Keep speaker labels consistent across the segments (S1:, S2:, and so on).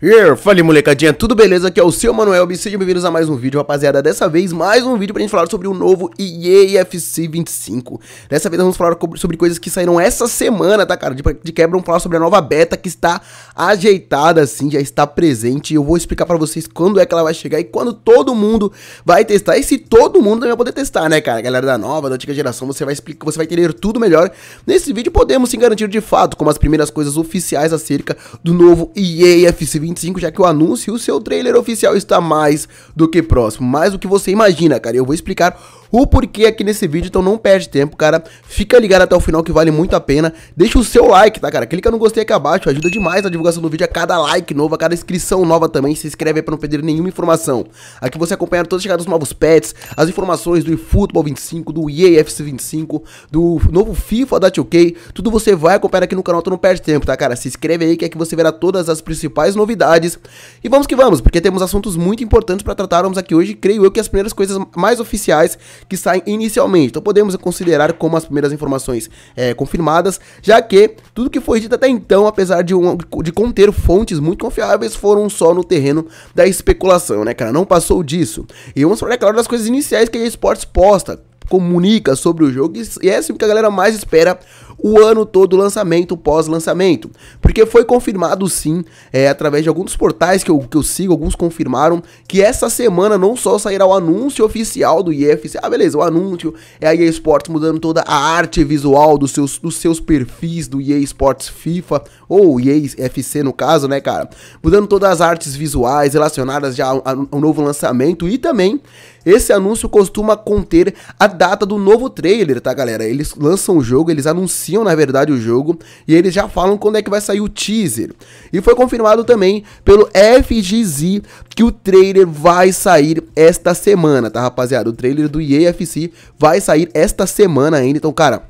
S1: Yeah, fala molecadinha, tudo beleza? Aqui é o seu Manuel e sejam bem-vindos a mais um vídeo, rapaziada. Dessa vez, mais um vídeo pra gente falar sobre o novo EAFC 25. Dessa vez, vamos falar sobre coisas que saíram essa semana, tá, cara? De, de quebra, vamos falar sobre a nova beta que está ajeitada, assim, já está presente. Eu vou explicar pra vocês quando é que ela vai chegar e quando todo mundo vai testar. E se todo mundo também vai poder testar, né, cara? Galera da nova, da antiga geração, você vai explicar, você vai entender tudo melhor. Nesse vídeo, podemos sim garantir de fato como as primeiras coisas oficiais acerca do novo EAFC 25. 2025, já que o anúncio e o seu trailer oficial está mais do que próximo. Mais do que você imagina, cara. Eu vou explicar o porquê aqui nesse vídeo, então não perde tempo, cara. Fica ligado até o final que vale muito a pena. Deixa o seu like, tá, cara? Clica no gostei aqui abaixo, ajuda demais a divulgação do vídeo, a cada like novo, a cada inscrição nova também. Se inscreve aí pra não perder nenhuma informação. Aqui você acompanha todas as chegadas dos novos pets, as informações do eFootball 25, do EA FC 25, do novo FIFA da 2K. Tudo você vai acompanhar aqui no canal, então não perde tempo, tá, cara? Se inscreve aí que é que você verá todas as principais novidades. E vamos que vamos, porque temos assuntos muito importantes para tratarmos aqui hoje. Creio eu que as primeiras coisas mais oficiais que saem inicialmente. Então podemos considerar como as primeiras informações é, confirmadas, já que tudo que foi dito até então, apesar de, um, de conter fontes muito confiáveis, foram só no terreno da especulação, né, cara? Não passou disso. E vamos falar, é claro, das coisas iniciais que a esportes posta comunica sobre o jogo e é assim que a galera mais espera o ano todo, lançamento, pós-lançamento. Porque foi confirmado sim, é, através de alguns portais que eu, que eu sigo, alguns confirmaram que essa semana não só sairá o anúncio oficial do IFC, ah beleza, o anúncio é a EA Sports mudando toda a arte visual dos seus, dos seus perfis do EA Sports FIFA, ou EA FC no caso, né cara, mudando todas as artes visuais relacionadas já ao, ao novo lançamento e também esse anúncio costuma conter a data do novo trailer, tá, galera? Eles lançam o jogo, eles anunciam, na verdade, o jogo e eles já falam quando é que vai sair o teaser. E foi confirmado também pelo FGZ que o trailer vai sair esta semana, tá, rapaziada? O trailer do EAFC vai sair esta semana ainda. Então, cara,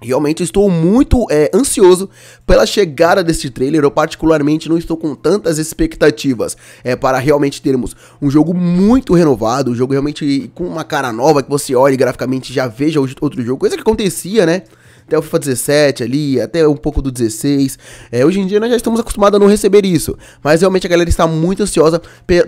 S1: Realmente estou muito é, ansioso pela chegada deste trailer. Eu, particularmente, não estou com tantas expectativas é, para realmente termos um jogo muito renovado, um jogo realmente com uma cara nova que você olhe graficamente já veja outro jogo, coisa que acontecia, né? até o FIFA 17 ali, até um pouco do 16. É, hoje em dia nós já estamos acostumados a não receber isso, mas realmente a galera está muito ansiosa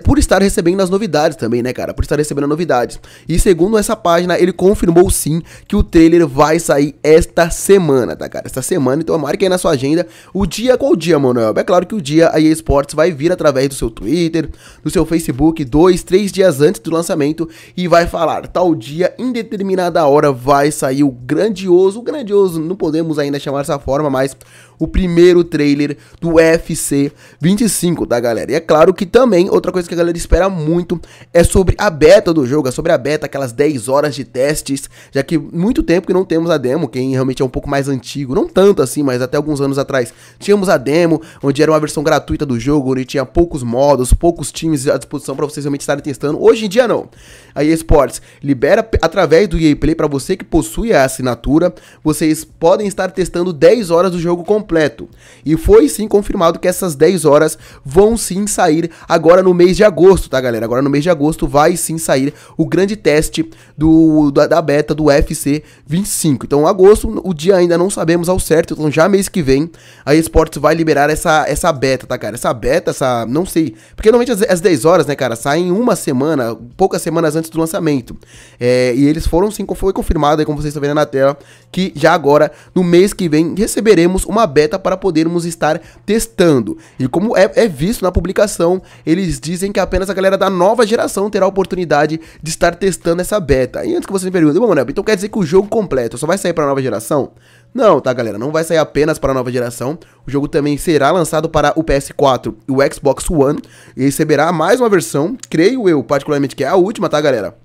S1: por estar recebendo as novidades também, né, cara? Por estar recebendo as novidades. E segundo essa página, ele confirmou sim que o trailer vai sair esta semana, tá, cara? Esta semana, então marque aí na sua agenda o dia qual dia, Manuel? É claro que o dia a EA Sports vai vir através do seu Twitter, do seu Facebook, dois, três dias antes do lançamento e vai falar tal dia, em determinada hora, vai sair o grandioso, o grandioso não podemos ainda chamar essa forma, mas o primeiro trailer do UFC 25, tá, galera? E é claro que também, outra coisa que a galera espera muito é sobre a beta do jogo, é sobre a beta, aquelas 10 horas de testes, já que muito tempo que não temos a demo, quem realmente é um pouco mais antigo, não tanto assim, mas até alguns anos atrás, tínhamos a demo, onde era uma versão gratuita do jogo, onde tinha poucos modos, poucos times à disposição para vocês realmente estarem testando. Hoje em dia não. A EA Sports libera através do EA Play para você que possui a assinatura, vocês podem estar testando 10 horas do jogo completo completo. E foi sim confirmado que essas 10 horas vão sim sair agora no mês de agosto, tá galera? Agora no mês de agosto vai sim sair o grande teste do, da, da beta do FC 25. Então agosto, o dia ainda não sabemos ao certo, então já mês que vem a Esportes vai liberar essa, essa beta, tá cara? Essa beta, essa, não sei, porque normalmente as, as 10 horas, né cara, saem uma semana, poucas semanas antes do lançamento. É, e eles foram sim, foi confirmado aí como vocês estão vendo na tela, que já agora, no mês que vem, receberemos uma beta para podermos estar testando. E como é, é visto na publicação, eles dizem que apenas a galera da nova geração terá a oportunidade de estar testando essa beta. E antes que você me pergunte, mano, então quer dizer que o jogo completo só vai sair para a nova geração? Não, tá galera, não vai sair apenas para a nova geração. O jogo também será lançado para o PS4 e o Xbox One e receberá mais uma versão, creio eu, particularmente que é a última, tá galera?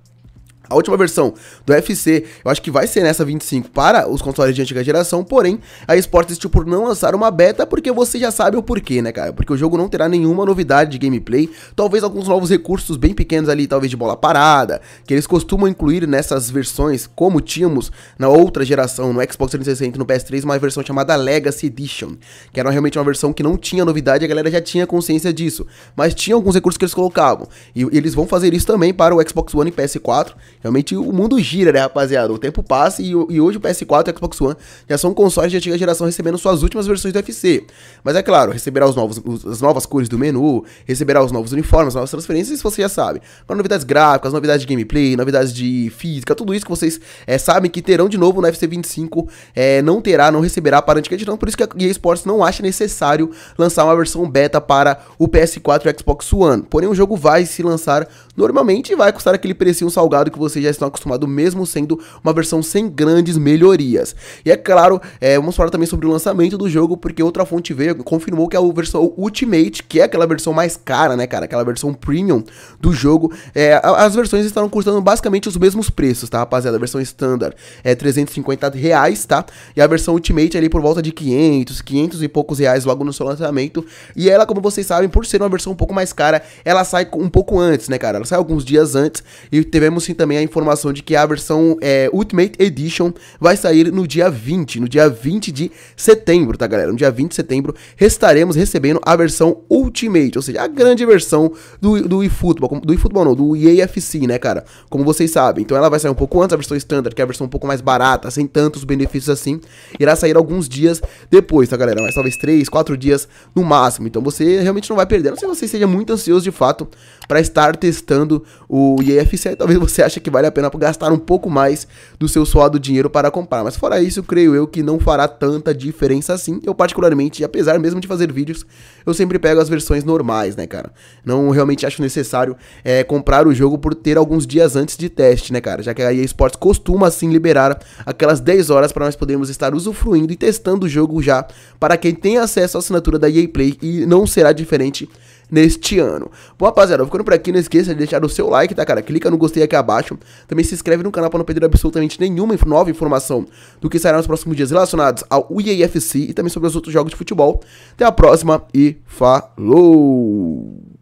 S1: A última versão do UFC, eu acho que vai ser nessa 25 para os consoles de antiga geração, porém, a Sport insistiu por não lançar uma beta, porque você já sabe o porquê, né, cara? Porque o jogo não terá nenhuma novidade de gameplay, talvez alguns novos recursos bem pequenos ali, talvez de bola parada, que eles costumam incluir nessas versões, como tínhamos na outra geração, no Xbox 360 e no PS3, uma versão chamada Legacy Edition, que era realmente uma versão que não tinha novidade, a galera já tinha consciência disso, mas tinha alguns recursos que eles colocavam, e eles vão fazer isso também para o Xbox One e PS4, Realmente o mundo gira, né, rapaziada? O tempo passa e, e hoje o PS4 e o Xbox One já são consoles de antiga geração recebendo suas últimas versões do FC. Mas é claro, receberá os novos, os, as novas cores do menu, receberá os novos uniformes, as novas transferências, isso você já sabe. Agora, novidades gráficas, novidades de gameplay, novidades de física, tudo isso que vocês é, sabem que terão de novo no FC 25, é, não terá, não receberá para a antiga geração, é por isso que a EA Sports não acha necessário lançar uma versão beta para o PS4 e o Xbox One. Porém, o jogo vai se lançar normalmente e vai custar aquele precinho salgado que você vocês já estão acostumados, mesmo sendo uma versão sem grandes melhorias. E é claro, é, vamos falar também sobre o lançamento do jogo, porque outra fonte veio, confirmou que a é versão Ultimate, que é aquela versão mais cara, né, cara, aquela versão premium do jogo, é, as versões estarão custando basicamente os mesmos preços, tá, rapaziada? A versão standard é 350 reais, tá? E a versão Ultimate é ali por volta de 500, 500 e poucos reais logo no seu lançamento. E ela, como vocês sabem, por ser uma versão um pouco mais cara, ela sai um pouco antes, né, cara? Ela sai alguns dias antes e tivemos sim também a informação de que a versão é, Ultimate Edition vai sair no dia 20, no dia 20 de setembro, tá galera? No dia 20 de setembro estaremos recebendo a versão Ultimate, ou seja, a grande versão do, do eFootball, do eFootball não, do EAFC, né, cara? Como vocês sabem. Então ela vai sair um pouco antes, a versão Standard, que é a versão um pouco mais barata, sem tantos benefícios assim, irá sair alguns dias depois, tá galera? Mas talvez 3, 4 dias no máximo. Então você realmente não vai perder, não sei se você seja muito ansioso de fato para estar testando o EAFC, talvez você ache que que vale a pena gastar um pouco mais do seu suado dinheiro para comprar. Mas fora isso, creio eu que não fará tanta diferença assim. Eu particularmente, apesar mesmo de fazer vídeos, eu sempre pego as versões normais, né, cara? Não realmente acho necessário é, comprar o jogo por ter alguns dias antes de teste, né, cara? Já que a EA Sports costuma assim liberar aquelas 10 horas para nós podermos estar usufruindo e testando o jogo já para quem tem acesso à assinatura da EA Play e não será diferente neste ano. Bom, rapaziada, ficando por aqui, não esqueça de deixar o seu like, tá, cara? Clica no gostei aqui abaixo. Também se inscreve no canal para não perder absolutamente nenhuma nova informação do que sairá nos próximos dias relacionados ao UEFC e também sobre os outros jogos de futebol. Até a próxima e falou!